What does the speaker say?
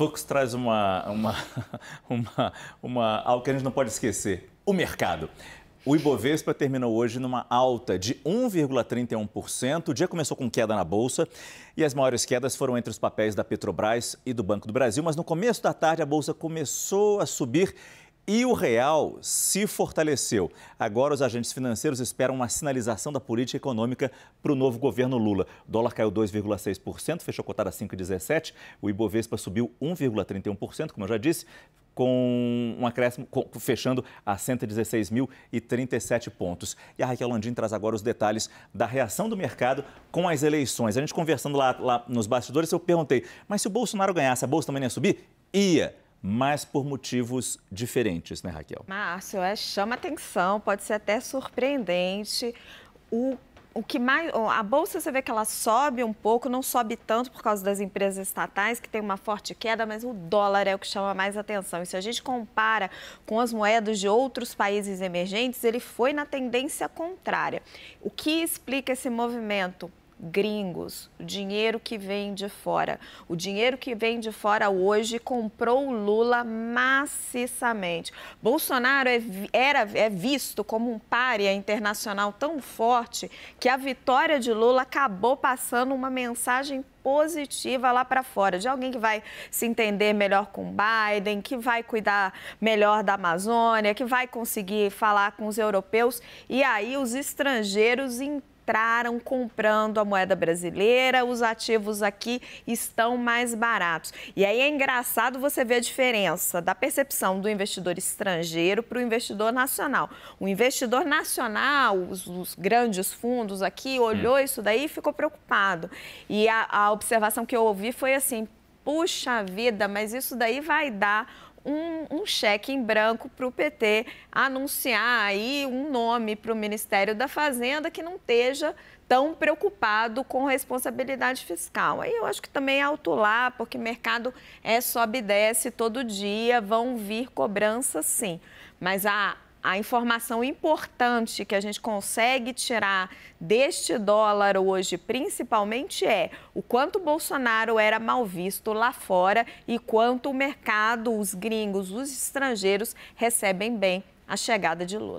Fux traz uma, uma, uma, uma, algo que a gente não pode esquecer: o mercado. O Ibovespa terminou hoje numa alta de 1,31%. O dia começou com queda na bolsa e as maiores quedas foram entre os papéis da Petrobras e do Banco do Brasil. Mas no começo da tarde, a bolsa começou a subir e o real se fortaleceu. Agora, os agentes financeiros esperam uma sinalização da política econômica para o novo governo Lula. O dólar caiu 2,6%, fechou cotada a 5,17%. O Ibovespa subiu 1,31%, como eu já disse, com um acréscimo, fechando a 116.037 pontos. E a Raquel Landim traz agora os detalhes da reação do mercado com as eleições. A gente conversando lá, lá nos bastidores, eu perguntei, mas se o Bolsonaro ganhasse, a Bolsa também ia subir? Ia mas por motivos diferentes, né, Raquel? Márcio, é, chama atenção, pode ser até surpreendente. O o que mais, a bolsa você vê que ela sobe um pouco, não sobe tanto por causa das empresas estatais que tem uma forte queda, mas o dólar é o que chama mais atenção. E se a gente compara com as moedas de outros países emergentes, ele foi na tendência contrária. O que explica esse movimento? gringos, o dinheiro que vem de fora. O dinheiro que vem de fora hoje comprou o Lula maciçamente. Bolsonaro é, era, é visto como um párea internacional tão forte que a vitória de Lula acabou passando uma mensagem positiva lá para fora, de alguém que vai se entender melhor com Biden, que vai cuidar melhor da Amazônia, que vai conseguir falar com os europeus. E aí os estrangeiros entendem entraram comprando a moeda brasileira, os ativos aqui estão mais baratos. E aí é engraçado você ver a diferença da percepção do investidor estrangeiro para o investidor nacional. O investidor nacional, os, os grandes fundos aqui, olhou hum. isso daí e ficou preocupado. E a, a observação que eu ouvi foi assim: puxa vida, mas isso daí vai dar um, um cheque em branco para o PT anunciar aí um nome para o Ministério da Fazenda que não esteja tão preocupado com responsabilidade fiscal. Aí eu acho que também é lá, porque mercado é sobe e desce todo dia, vão vir cobranças sim. Mas a a informação importante que a gente consegue tirar deste dólar hoje, principalmente, é o quanto Bolsonaro era mal visto lá fora e quanto o mercado, os gringos, os estrangeiros recebem bem a chegada de Lula.